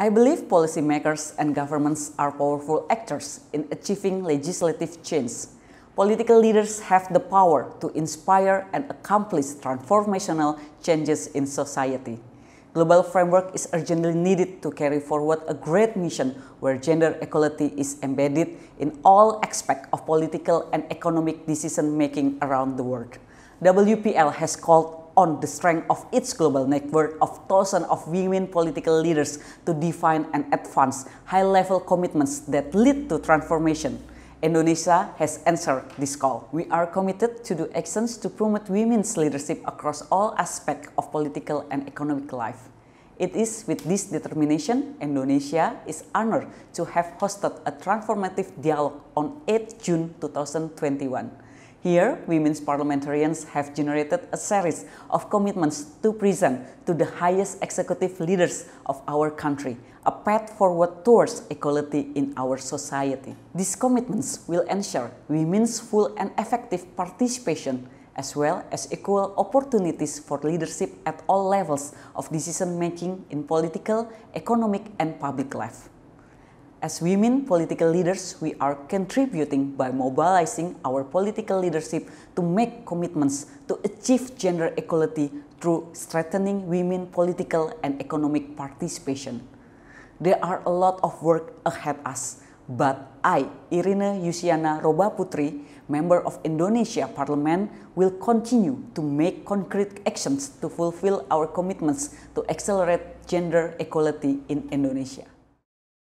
I believe policymakers and governments are powerful actors in achieving legislative change. Political leaders have the power to inspire and accomplish transformational changes in society. Global framework is urgently needed to carry forward a great mission where gender equality is embedded in all aspects of political and economic decision making around the world. WPL has called on the strength of its global network of thousands of women political leaders to define and advance high-level commitments that lead to transformation. Indonesia has answered this call. We are committed to do actions to promote women's leadership across all aspects of political and economic life. It is with this determination Indonesia is honored to have hosted a transformative dialogue on 8 June 2021 here, women's parliamentarians have generated a series of commitments to present to the highest executive leaders of our country a path forward towards equality in our society. These commitments will ensure women's full and effective participation as well as equal opportunities for leadership at all levels of decision making in political, economic, and public life. As women political leaders, we are contributing by mobilizing our political leadership to make commitments to achieve gender equality through strengthening women political and economic participation. There are a lot of work ahead us, but I, Irina Yusiana Robaputri, member of Indonesia Parliament, will continue to make concrete actions to fulfill our commitments to accelerate gender equality in Indonesia.